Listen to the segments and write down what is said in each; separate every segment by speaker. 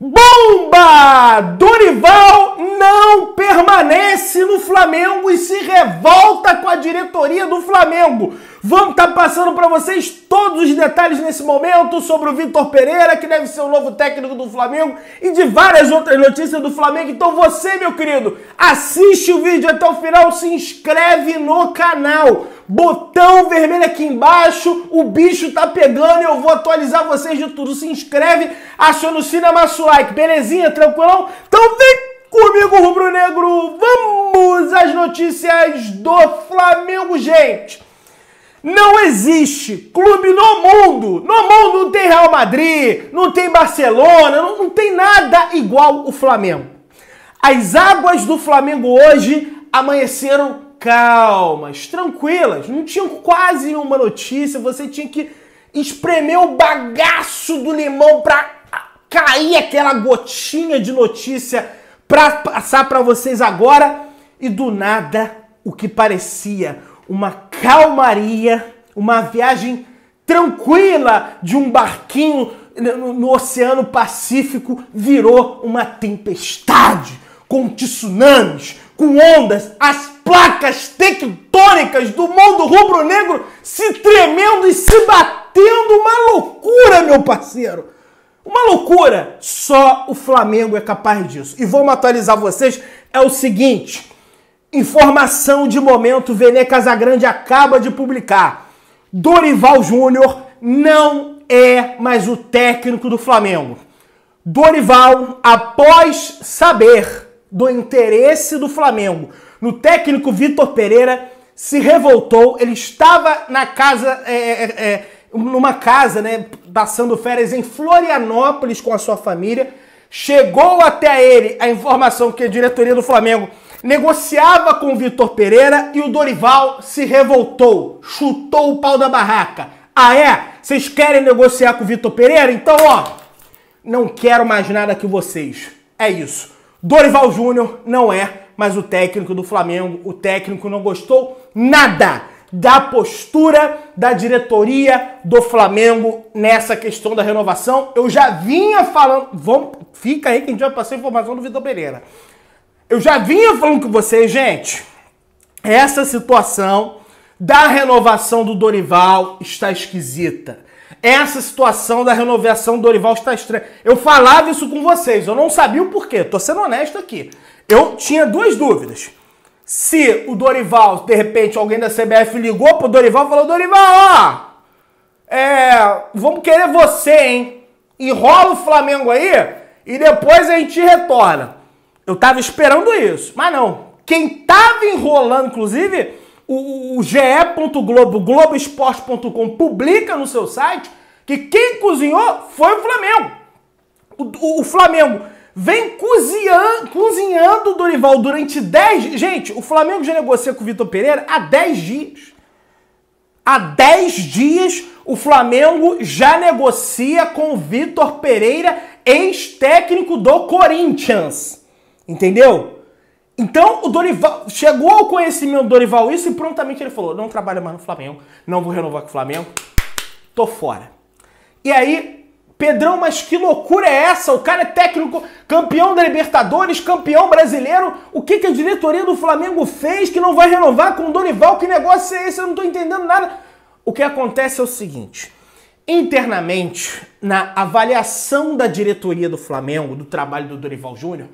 Speaker 1: Bomba! Dorival! permanece no Flamengo e se revolta com a diretoria do Flamengo. Vamos estar tá passando para vocês todos os detalhes nesse momento sobre o Vitor Pereira, que deve ser o novo técnico do Flamengo, e de várias outras notícias do Flamengo. Então você, meu querido, assiste o vídeo até o final, se inscreve no canal. Botão vermelho aqui embaixo, o bicho tá pegando, eu vou atualizar vocês de tudo. Se inscreve, aciona o Cinema Like, belezinha? Tranquilão? Então vem Comigo, Rubro Negro, vamos às notícias do Flamengo, gente. Não existe clube no mundo, no mundo não tem Real Madrid, não tem Barcelona, não, não tem nada igual o Flamengo. As águas do Flamengo hoje amanheceram calmas, tranquilas, não tinham quase nenhuma notícia, você tinha que espremer o bagaço do limão para cair aquela gotinha de notícia para passar para vocês agora e do nada o que parecia uma calmaria, uma viagem tranquila de um barquinho no, no Oceano Pacífico virou uma tempestade com tsunamis, com ondas, as placas tectônicas do mundo rubro-negro se tremendo e se batendo, uma loucura, meu parceiro. Uma loucura! Só o Flamengo é capaz disso. E vamos atualizar vocês: é o seguinte. Informação de momento, Vene Casagrande acaba de publicar. Dorival Júnior não é mais o técnico do Flamengo. Dorival, após saber do interesse do Flamengo no técnico Vitor Pereira, se revoltou. Ele estava na casa, é, é, é numa casa, né, passando férias em Florianópolis com a sua família. Chegou até ele a informação que a diretoria do Flamengo negociava com o Vitor Pereira e o Dorival se revoltou, chutou o pau da barraca. Ah é? Vocês querem negociar com o Vitor Pereira? Então, ó, não quero mais nada que vocês. É isso. Dorival Júnior não é mais o técnico do Flamengo. O técnico não gostou nada da postura da diretoria do Flamengo nessa questão da renovação. Eu já vinha falando. Vamos, fica aí que a gente vai passar a informação do Vitor Pereira. Eu já vinha falando com vocês, gente. Essa situação da renovação do Dorival está esquisita. Essa situação da renovação do Dorival está estranha. Eu falava isso com vocês, eu não sabia o porquê. Tô sendo honesto aqui. Eu tinha duas dúvidas. Se o Dorival, de repente, alguém da CBF ligou pro Dorival e falou: Dorival, ó, é, vamos querer você, hein? Enrola o Flamengo aí e depois a gente retorna. Eu tava esperando isso, mas não. Quem tava enrolando, inclusive, o, o ge.globo, globoesporte.com publica no seu site que quem cozinhou foi o Flamengo. o, o, o Flamengo Vem cozinhando, o Dorival durante 10 dias. Gente, o Flamengo já negocia com o Vitor Pereira há 10 dias. Há 10 dias o Flamengo já negocia com o Vitor Pereira, ex-técnico do Corinthians. Entendeu? Então o Dorival chegou ao conhecimento do Dorival isso e prontamente ele falou: não trabalho mais no Flamengo, não vou renovar com o Flamengo, tô fora. E aí Pedrão, mas que loucura é essa? O cara é técnico, campeão da Libertadores, campeão brasileiro. O que, que a diretoria do Flamengo fez que não vai renovar com o Dorival? Que negócio é esse? Eu não estou entendendo nada. O que acontece é o seguinte: internamente, na avaliação da diretoria do Flamengo, do trabalho do Dorival Júnior,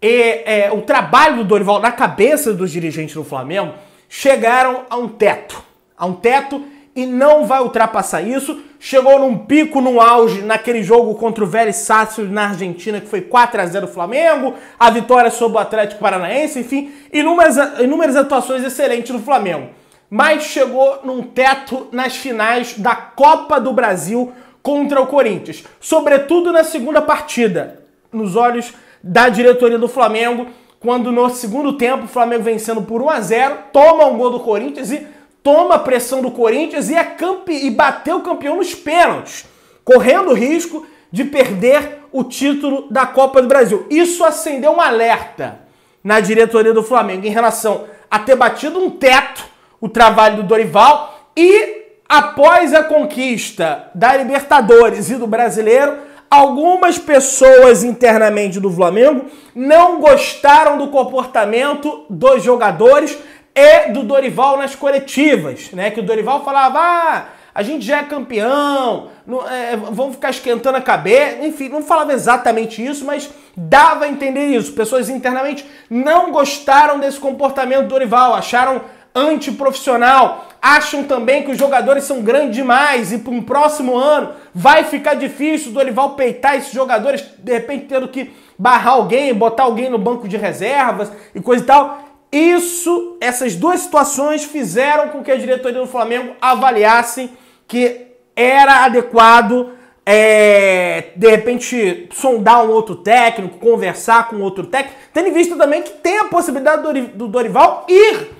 Speaker 1: é, o trabalho do Dorival na cabeça dos dirigentes do Flamengo, chegaram a um teto. A um teto e não vai ultrapassar isso chegou num pico, num auge, naquele jogo contra o Vélez Sácio na Argentina, que foi 4 a 0 Flamengo, a vitória sobre o Atlético Paranaense, enfim, inúmeras, inúmeras atuações excelentes do Flamengo. Mas chegou num teto nas finais da Copa do Brasil contra o Corinthians, sobretudo na segunda partida, nos olhos da diretoria do Flamengo, quando no segundo tempo o Flamengo vencendo por 1 a 0 toma um gol do Corinthians e toma a pressão do Corinthians e, é campe... e bateu o campeão nos pênaltis, correndo o risco de perder o título da Copa do Brasil. Isso acendeu um alerta na diretoria do Flamengo em relação a ter batido um teto o trabalho do Dorival e após a conquista da Libertadores e do Brasileiro, algumas pessoas internamente do Flamengo não gostaram do comportamento dos jogadores e do Dorival nas coletivas, né? Que o Dorival falava, ah, a gente já é campeão, não, é, vamos ficar esquentando a cabeça. Enfim, não falava exatamente isso, mas dava a entender isso. Pessoas internamente não gostaram desse comportamento do Dorival, acharam antiprofissional, acham também que os jogadores são grandes demais e para um próximo ano vai ficar difícil o Dorival peitar esses jogadores, de repente tendo que barrar alguém, botar alguém no banco de reservas e coisa e tal. Isso, essas duas situações fizeram com que a diretoria do Flamengo avaliasse que era adequado é, de repente sondar um outro técnico, conversar com outro técnico, tendo em vista também que tem a possibilidade do Dorival ir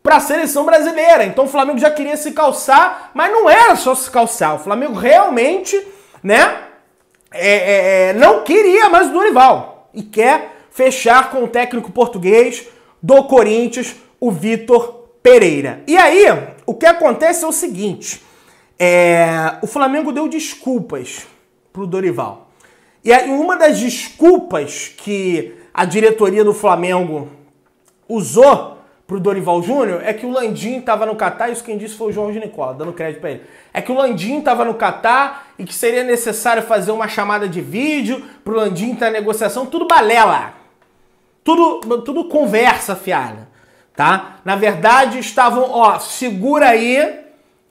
Speaker 1: para a seleção brasileira. Então o Flamengo já queria se calçar, mas não era só se calçar. O Flamengo realmente, né, é, é, é não queria mais o Dorival e quer fechar com o técnico português do Corinthians, o Vitor Pereira. E aí, o que acontece é o seguinte: é, o Flamengo deu desculpas para o Dorival. E aí, uma das desculpas que a diretoria do Flamengo usou para o Dorival Júnior é que o Landim estava no Catar, isso quem disse foi o de Nicola, dando crédito para ele. É que o Landim estava no Catar e que seria necessário fazer uma chamada de vídeo para o Landim estar tá na negociação, tudo balela. Tudo, tudo conversa fiada, tá? Na verdade, estavam, ó, segura aí,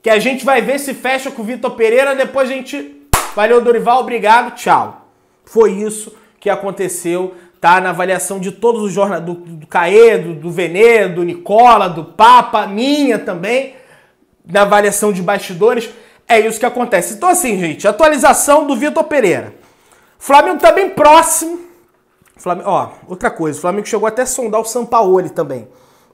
Speaker 1: que a gente vai ver se fecha com o Vitor Pereira, depois a gente... Valeu, Dorival, obrigado, tchau. Foi isso que aconteceu, tá? Na avaliação de todos os jornais, do, do do, do Venê, do Nicola, do Papa, minha também, na avaliação de bastidores, é isso que acontece. Então assim, gente, atualização do Vitor Pereira. Flamengo tá bem próximo ó, outra coisa, o Flamengo chegou até a sondar o Sampaoli também,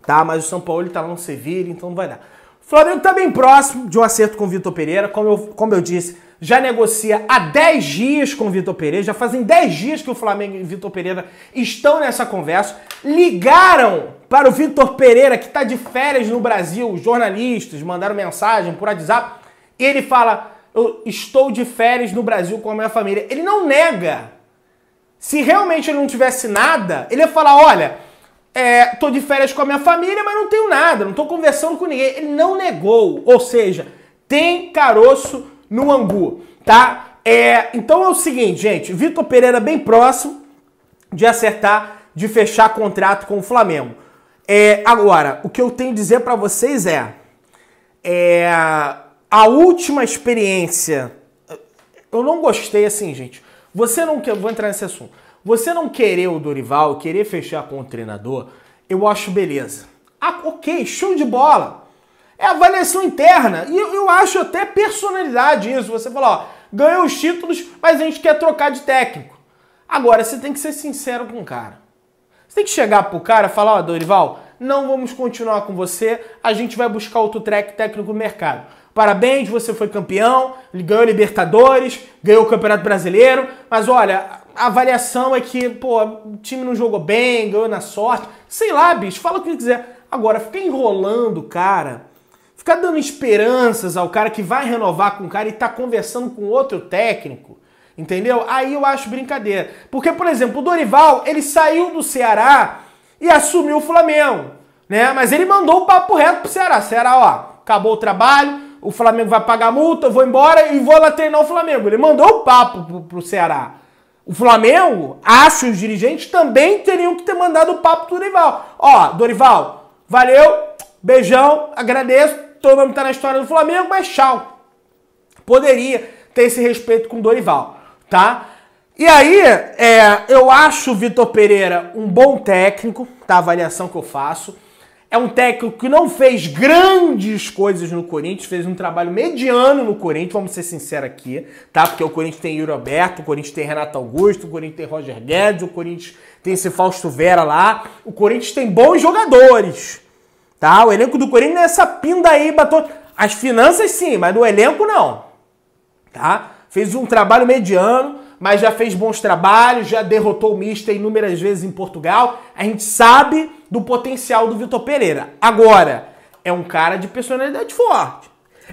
Speaker 1: tá? Mas o Sampaoli tá lá no Sevilha, então não vai dar. O Flamengo tá bem próximo de um acerto com o Vitor Pereira, como eu, como eu disse, já negocia há 10 dias com o Vitor Pereira, já fazem 10 dias que o Flamengo e o Vitor Pereira estão nessa conversa. Ligaram para o Vitor Pereira, que está de férias no Brasil, os jornalistas mandaram mensagem por WhatsApp, ele fala: Eu estou de férias no Brasil com a minha família. Ele não nega se realmente ele não tivesse nada, ele ia falar: olha, é, tô de férias com a minha família, mas não tenho nada, não tô conversando com ninguém. Ele não negou, ou seja, tem caroço no angu, tá? É, então é o seguinte, gente, Vitor Pereira bem próximo de acertar, de fechar contrato com o Flamengo. É, agora, o que eu tenho a dizer para vocês é, é a última experiência, eu não gostei assim, gente. Você não quer. Vou entrar nesse assunto. Você não querer o Dorival, querer fechar com o treinador, eu acho beleza. Ah, ok, show de bola. É avaliação interna. E eu, eu acho até personalidade isso. Você falou ó, ganhou os títulos, mas a gente quer trocar de técnico. Agora, você tem que ser sincero com o cara. Você tem que chegar pro cara e falar, ó, Dorival, não vamos continuar com você, a gente vai buscar outro track técnico no mercado. Parabéns, você foi campeão, ganhou Libertadores, ganhou o Campeonato Brasileiro, mas olha, a avaliação é que, pô, o time não jogou bem, ganhou na sorte. Sei lá, bicho, fala o que quiser. Agora, ficar enrolando o cara, ficar dando esperanças ao cara que vai renovar com o cara e tá conversando com outro técnico, entendeu? Aí eu acho brincadeira. Porque, por exemplo, o Dorival, ele saiu do Ceará e assumiu o Flamengo, né? Mas ele mandou o papo reto pro Ceará. Ceará, ó, acabou o trabalho, o Flamengo vai pagar multa, eu vou embora e vou lá treinar o Flamengo. Ele mandou o papo pro, pro Ceará. O Flamengo, acho os dirigentes também teriam que ter mandado o papo pro Dorival. Ó, Dorival, valeu, beijão, agradeço, todo mundo tá na história do Flamengo, mas tchau. Poderia ter esse respeito com o Dorival, tá? E aí, é, eu acho o Vitor Pereira um bom técnico, tá? A avaliação que eu faço é um técnico que não fez grandes coisas no Corinthians, fez um trabalho mediano no Corinthians, vamos ser sinceros aqui, tá? Porque o Corinthians tem Yuri Alberto, o Corinthians tem Renato Augusto, o Corinthians tem Roger Guedes, o Corinthians tem esse Fausto Vera lá, o Corinthians tem bons jogadores, tá? O elenco do Corinthians é essa pinda aí, batou... As finanças sim, mas no elenco não, tá? Fez um trabalho mediano, mas já fez bons trabalhos, já derrotou o Mista inúmeras vezes em Portugal, a gente sabe do potencial do Vitor Pereira. Agora, é um cara de personalidade forte.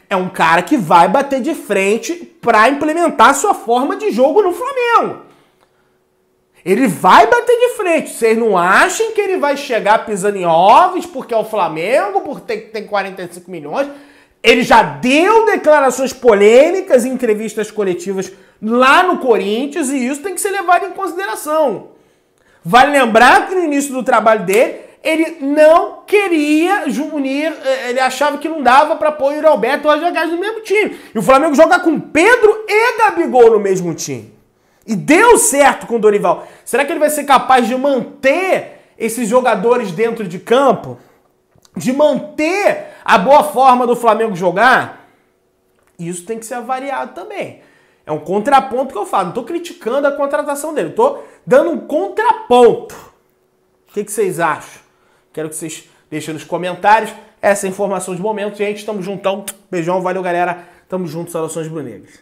Speaker 1: É um cara que vai bater de frente para implementar sua forma de jogo no Flamengo. Ele vai bater de frente. Vocês não achem que ele vai chegar pisando em ovos porque é o Flamengo, porque tem, tem 45 milhões. Ele já deu declarações polêmicas em entrevistas coletivas lá no Corinthians e isso tem que ser levado em consideração. Vale lembrar que no início do trabalho dele, ele não queria unir, eh, ele achava que não dava para pôr o Yuri Alberto e o Roger no mesmo time. E o Flamengo joga com Pedro e Gabigol no mesmo time. E deu certo com o Dorival. Será que ele vai ser capaz de manter esses jogadores dentro de campo? De manter a boa forma do Flamengo jogar? Isso tem que ser avaliado também. É um contraponto que eu falo. Não estou criticando a contratação dele. Estou dando um contraponto. O que, que vocês acham? Quero que vocês deixem nos comentários essa informação de momento. Gente, estamos juntão. Beijão, valeu, galera. Tamo junto, saudações brunegras.